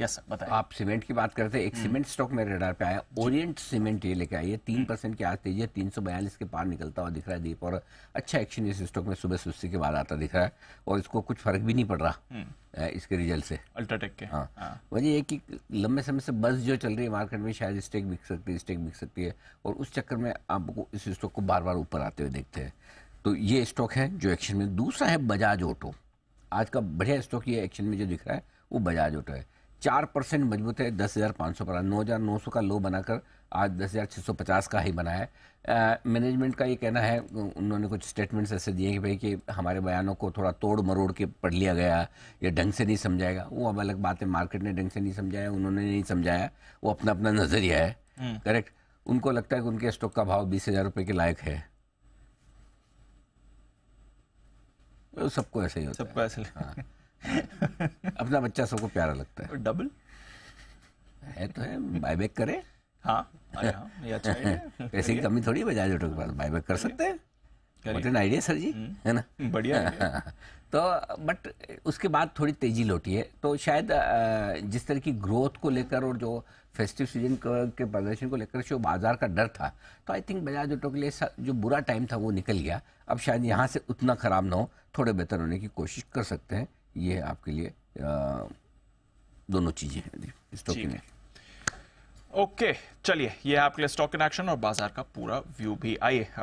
Yes बताइए आप cement की बात करते हैं एक हम्म। सीमेंट स्टॉक मेरे रडार पे आया ओरिएंट सीमेंट ये लेके आई है तीन हम्म। परसेंट की आज तेजी है तीन सौ बयालीस के पार निकलता हुआ दिख रहा है दीप और अच्छा एक्शन इस स्टॉक में सुबह सुस्ती के बाद आता दिख रहा है और इसको कुछ फर्क भी नहीं पड़ रहा हम्म। इसके रिजल्ट से अल्ट्राटेक के हाँ।, हाँ वजह ये कि लंबे समय से बस जो चल रही है मार्केट में शायद स्टेक बिक सकती है स्टेक बिक सकती है और उस चक्कर में आपको इस स्टॉक को बार बार ऊपर आते हुए देखते हैं तो ये स्टॉक है जो एक्शन में दूसरा है बजाज ऑटो आज का बढ़िया स्टॉक ये एक्शन में जो दिख रहा है वो बजाज ऑटो है चार परसेंट मजबूत है दस हज़ार पाँच सौ पर नौ हज़ार नौ सौ का लो बनाकर आज दस हज़ार छः सौ पचास का ही बनाया है मैनेजमेंट का ये कहना है उन्होंने कुछ स्टेटमेंट्स ऐसे दिए कि भाई कि हमारे बयानों को थोड़ा तोड़ मरोड़ के पढ़ लिया गया या ढंग से नहीं समझाएगा वो अब अलग बात है मार्केट ने ढंग से नहीं समझाया उन्होंने नहीं समझाया वो अपना अपना नज़रिया है करेक्ट हम्म। उनको लगता है कि उनके स्टॉक का भाव बीस हज़ार रुपये के लायक है तो सबको ऐसे ही होता है सबको ऐसे हाँ अपना बच्चा सबको प्यारा लगता है डबल है तो है बाय करे हाँ, हाँ अच्छा पैसे की कमी थोड़ी बजाज ऑटो के पास बैक कर सकते हैं आइडिया सर जी हम्म, है ना हम्म, बढ़िया तो बट उसके बाद थोड़ी तेजी लौटी है तो शायद जिस तरह की ग्रोथ को लेकर और जो फेस्टिव सीजन के प्रदर्शन को लेकर जो बाजार का डर था तो आई थिंक बजाज ऑटो के लिए जो बुरा टाइम था वो निकल गया अब शायद यहाँ से उतना खराब ना हो थोड़े बेहतर होने की कोशिश कर सकते हैं ये आपके लिए दोनों चीजें हैं स्टॉक इन ओके चलिए ये आपके लिए स्टॉक इन एक्शन और बाजार का पूरा व्यू भी आइए